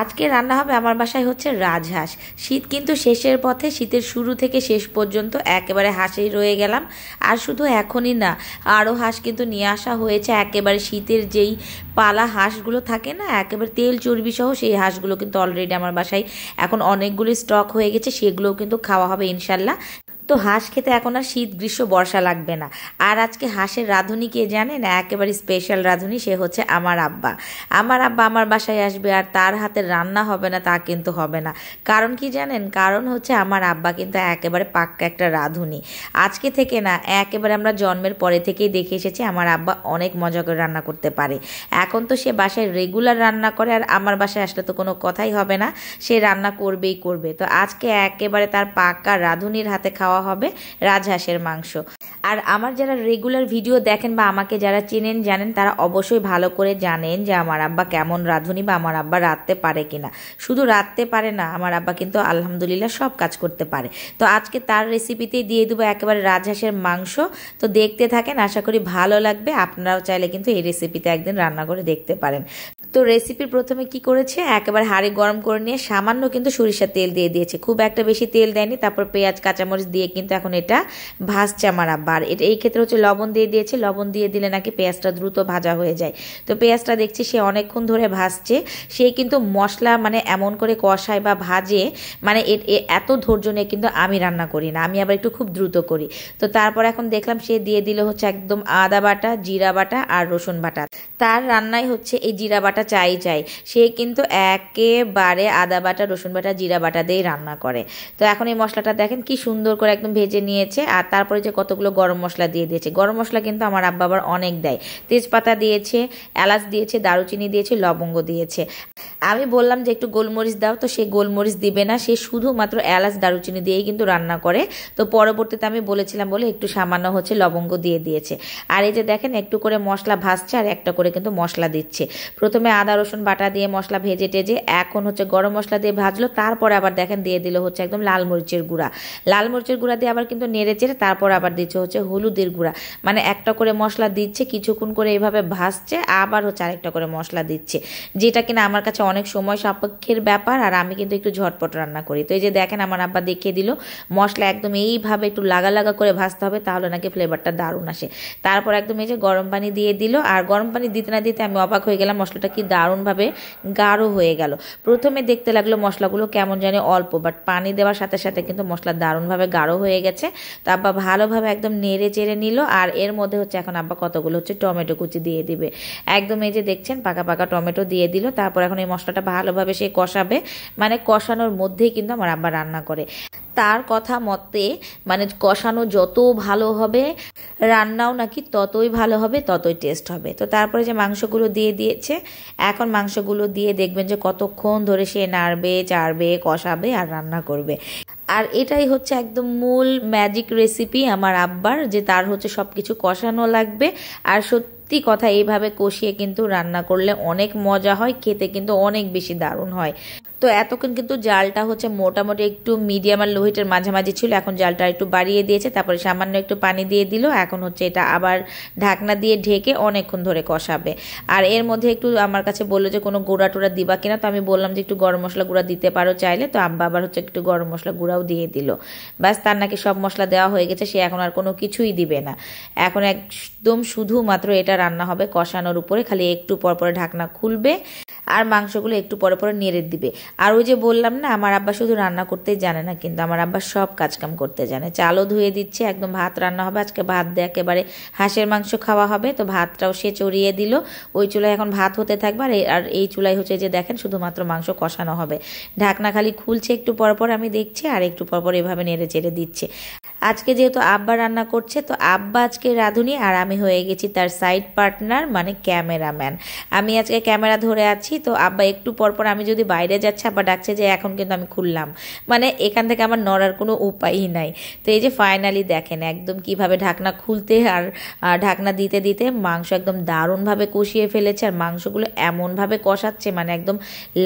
আজকে রান্না হবে আমার বাসায় হচ্ছে রাজহাঁস শীত কিন্তু শেষের পথে শীতের শুরু থেকে শেষ পর্যন্ত একেবারে হাঁসেই রয়ে গেলাম আর শুধু এখনই না আরও হাঁস কিন্তু নিয়ে আসা হয়েছে একেবারে শীতের যেই পালা হাঁসগুলো থাকে না একেবারে তেল চর্বি সহ সেই হাঁসগুলো কিন্তু অলরেডি আমার বাসায় এখন অনেকগুলি স্টক হয়ে গেছে সেগুলোও কিন্তু খাওয়া হবে ইনশাল্লাহ তো হাঁস খেতে এখন আর শীত গ্রীষ্ম বর্ষা লাগবে না আর আজকে হাঁসের রাঁধুনি কে জানে না একেবারে স্পেশাল রাঁধুনি সে হচ্ছে আমার আব্বা আমার আব্বা আমার বাসায় আসবে আর তার হাতে রান্না হবে না তা কিন্তু হবে না কারণ কি জানেন কারণ হচ্ছে আমার আব্বা কিন্তু একেবারে পাক্কা একটা রাঁধুনি আজকে থেকে না একেবারে আমরা জন্মের পরে থেকেই দেখে এসেছি আমার আব্বা অনেক মজা করে রান্না করতে পারে এখন তো সে বাসায় রেগুলার রান্না করে আর আমার বাসায় আসলে তো কোনো কথাই হবে না সে রান্না করবেই করবে তো আজকে একেবারে তার পাক্কা রাঁধুনির হাতে খাওয়া খাওয়া হবে রাজহাঁসের মাংস আর আমার যারা রেগুলার ভিডিও দেখেন বা আমাকে যারা চেনেন জানেন তারা অবশ্যই ভালো করে জানেন যে আমার আব্বা কেমন রাঁধুনি বা আমার আব্বা রাঁধতে পারে কিনা শুধু রাঁধতে পারে না আমার আব্বা কিন্তু আলহামদুলিল্লাহ সব কাজ করতে পারে তো আজকে তার রেসিপিতেই দিয়ে দেবো একেবারে রাজহাঁসের মাংস তো দেখতে থাকেন আশা করি ভালো লাগবে আপনারাও চাইলে কিন্তু এই রেসিপিতে একদিন রান্না করে দেখতে পারেন তো রেসিপি প্রথমে কি করেছে একেবারে হাড়ে গরম করে নিয়ে সামান্য কিন্তু সরিষার তেল দিয়ে দিয়েছে খুব একটা বেশি তেল দেয়নি তারপর পেঁয়াজ কাঁচামরিচ দিয়ে কিন্তু এখন এটা ভাজছে আমার আবার এটা এই ক্ষেত্রে হচ্ছে লবণ দিয়ে দিয়েছে লবণ দিয়ে দিলে নাকি পেঁয়াজটা দ্রুত ভাজা হয়ে যায় তো পেঁয়াজটা দেখছি সে অনেকক্ষণ ধরে ভাজছে সে কিন্তু মশলা মানে এমন করে কষায় বা ভাজে মানে এত ধৈর্য নিয়ে কিন্তু আমি রান্না করি না আমি আবার একটু খুব দ্রুত করি তো তারপর এখন দেখলাম সে দিয়ে দিল হচ্ছে একদম আদা বাটা জিরা বাটা আর রসুন বাটা তার রান্নাই হচ্ছে এই জিরা বাটা বাটা চাই চাই সে কিন্তু একেবারে আদা বাটা রসুন বাটা জিরা বাটা দিয়েই রান্না করে তো এখন এই মশলাটা দেখেন কি সুন্দর করে একদম ভেজে নিয়েছে আর তারপরে যে কতগুলো গরম মশলা দিয়ে দিয়েছে গরম মশলা কিন্তু আমার আব্বা আবার অনেক দেয় তেজপাতা দিয়েছে এলাচ দিয়েছে দারুচিনি দিয়েছে লবঙ্গ দিয়েছে আমি বললাম যে একটু গোলমরিচ দাও তো সে গোলমরিচ দিবে না সে শুধুমাত্র এলাচ দারুচিনি দিয়েই কিন্তু রান্না করে তো পরবর্তীতে আমি বলেছিলাম বলে একটু সামান্য হচ্ছে লবঙ্গ দিয়ে দিয়েছে আর এই যে দেখেন একটু করে মশলা ভাজছে আর একটা করে কিন্তু মশলা দিচ্ছে প্রথমে প্রথমে আদা রসুন বাটা দিয়ে মশলা ভেজে টেজে এখন হচ্ছে গরম মশলা দিয়ে ভাজলো তারপরে আবার দেখেন দিয়ে দিল হচ্ছে একদম লাল মরিচের গুঁড়া লাল মরিচের গুঁড়া দিয়ে আবার কিন্তু নেড়ে চেড়ে তারপর আবার দিচ্ছে হচ্ছে হলুদের গুঁড়া মানে একটা করে মশলা দিচ্ছে কিছুক্ষণ করে এভাবে ভাজছে আবার হচ্ছে আরেকটা করে মশলা দিচ্ছে যেটা কিনা আমার কাছে অনেক সময় সাপেক্ষের ব্যাপার আর আমি কিন্তু একটু ঝটপট রান্না করি তো এই যে দেখেন আমার আব্বা দেখিয়ে দিল মশলা একদম এইভাবে একটু লাগা লাগা করে ভাজতে হবে তাহলে নাকি ফ্লেভারটা দারুণ আসে তারপর একদম এই যে গরম পানি দিয়ে দিল আর গরম পানি দিতে না দিতে আমি অবাক হয়ে গেলাম মশলাটা কি দারুণভাবে গাঢ় হয়ে গেল প্রথমে দেখতে লাগলো মশলাগুলো কেমন জানি অল্প বাট পানি দেওয়ার সাথে সাথে কিন্তু মশলা দারুণভাবে গাঢ় হয়ে গেছে তো আব্বা ভালোভাবে একদম নেড়ে চেড়ে নিল আর এর মধ্যে হচ্ছে এখন আব্বা কতগুলো হচ্ছে টমেটো কুচি দিয়ে দিবে একদম এই যে দেখছেন পাকা পাকা টমেটো দিয়ে দিল তারপর এখন এই মশলাটা ভালোভাবে সে কষাবে মানে কষানোর মধ্যেই কিন্তু আমার আব্বা রান্না করে তার কথা মতে মানে কষানো যত ভালো হবে রান্নাও নাকি ততই ভালো হবে ততই টেস্ট হবে তো তারপরে যে মাংসগুলো দিয়ে দিয়েছে এখন মাংসগুলো দিয়ে দেখবেন যে কতক্ষণ ধরে সে নাড়বে চাড়বে কষাবে আর রান্না করবে আর এটাই হচ্ছে একদম মূল ম্যাজিক রেসিপি আমার আব্বার যে তার হচ্ছে সব কিছু কষানো লাগবে আর সত্যি সত্যি কথা এইভাবে কষিয়ে কিন্তু রান্না করলে অনেক মজা হয় খেতে কিন্তু অনেক বেশি দারুণ হয় তো এতক্ষণ কিন্তু জালটা হচ্ছে মোটামুটি একটু মিডিয়াম আর লো মাঝামাঝি ছিল এখন জালটা একটু বাড়িয়ে দিয়েছে তারপরে সামান্য একটু পানি দিয়ে দিল এখন হচ্ছে এটা আবার ঢাকনা দিয়ে ঢেকে অনেকক্ষণ ধরে কষাবে আর এর মধ্যে একটু আমার কাছে বললো যে কোনো গোড়া টোড়া দিবা কিনা তো আমি বললাম যে একটু গরম মশলা গুঁড়া দিতে পারো চাইলে তো আব্বা আবার হচ্ছে একটু গরম মশলা গুঁড়াও দিয়ে দিল ব্যাস তার নাকি সব মশলা দেওয়া হয়ে গেছে সে এখন আর কোনো কিছুই দিবে না এখন একদম শুধুমাত্র এটা রান্না হবে কষানোর উপরে খালি একটু পর পরে ঢাকনা খুলবে আর মাংসগুলো একটু পরে পরে নেড়ে দিবে আর ওই যে বললাম না আমার আব্বা শুধু রান্না করতেই জানে না কিন্তু আমার আব্বা সব কাজকাম করতে জানে চালও ধুয়ে দিচ্ছে একদম ভাত রান্না হবে আজকে ভাত দেয় একেবারে হাঁসের মাংস খাওয়া হবে তো ভাতটাও সে চড়িয়ে দিল ওই চুলায় এখন ভাত হতে থাকবে আর আর এই চুলায় হচ্ছে যে দেখেন শুধুমাত্র মাংস কষানো হবে ঢাকনা খালি খুলছে একটু পরপর আমি দেখছি আর একটু পরপর এভাবে নেড়ে চেড়ে দিচ্ছে আজকে যেহেতু আব্বা রান্না করছে তো আব্বা আজকে রাঁধুনি আর আমি হয়ে গেছি তার সাইড পার্টনার মানে ক্যামেরাম্যান আমি আজকে ক্যামেরা ধরে আছি তো আব্বা একটু পরপর আমি যদি বাইরে যাচ্ছি ছাপা ডাকছে যে এখন কিন্তু আমি খুললাম মানে এখান থেকে আমার নড়ার কোনো উপায়ই নাই তো এই যে ফাইনালি দেখেন একদম কিভাবে ঢাকনা খুলতে আর ঢাকনা দিতে দিতে মাংস একদম দারুণভাবে কষিয়ে ফেলেছে আর মাংসগুলো এমনভাবে কষাচ্ছে মানে একদম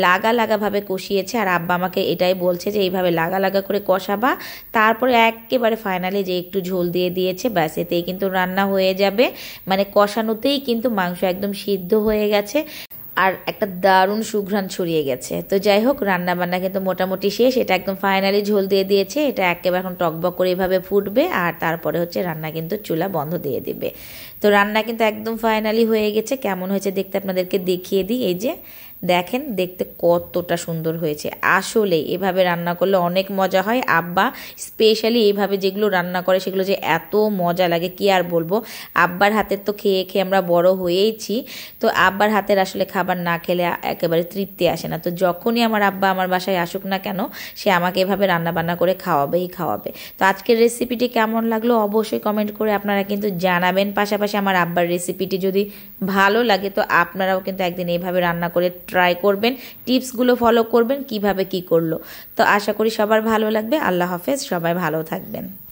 লাগা লাগাভাবে কষিয়েছে আর আব্বা আমাকে এটাই বলছে যে এইভাবে লাগা লাগা করে কষাবা তারপরে একেবারে ফাইনালি যে একটু ঝোল দিয়ে দিয়েছে ব্যাস এতেই কিন্তু রান্না হয়ে যাবে মানে কষানোতেই কিন্তু মাংস একদম সিদ্ধ হয়ে গেছে আর একটা দারুণ সুঘ্রাণ ছড়িয়ে গেছে তো যাই হোক রান্না বান্না কিন্তু মোটামুটি শেষ এটা একদম ফাইনালি ঝোল দিয়ে দিয়েছে এটা একেবারে এখন টকবক করে এভাবে ফুটবে আর তারপরে হচ্ছে রান্না কিন্তু চুলা বন্ধ দিয়ে দিবে তো রান্না কিন্তু একদম ফাইনালি হয়ে গেছে কেমন হয়েছে দেখতে আপনাদেরকে দেখিয়ে দিই এই যে দেখেন দেখতে কতটা সুন্দর হয়েছে আসলে এভাবে রান্না করলে অনেক মজা হয় আব্বা স্পেশালি এইভাবে যেগুলো রান্না করে সেগুলো যে এত মজা লাগে কি আর বলবো আব্বার হাতের তো খেয়ে খেয়ে আমরা বড় হয়েইছি তো আব্বার হাতের আসলে খাবার না খেলে একেবারে তৃপ্তি আসে না তো যখনই আমার আব্বা আমার বাসায় আসুক না কেন সে আমাকে এভাবে রান্না বান্না করে খাওয়াবেই খাওয়াবে তো আজকের রেসিপিটি কেমন লাগলো অবশ্যই কমেন্ট করে আপনারা কিন্তু জানাবেন পাশাপাশি আমার আব্বার রেসিপিটি যদি ভালো লাগে তো আপনারাও কিন্তু একদিন এইভাবে রান্না করে ট্রাই করবেন টিপসগুলো ফলো করবেন কিভাবে কি করলো তো আশা করি সবার ভালো লাগবে আল্লাহ হাফেজ সবাই ভালো থাকবেন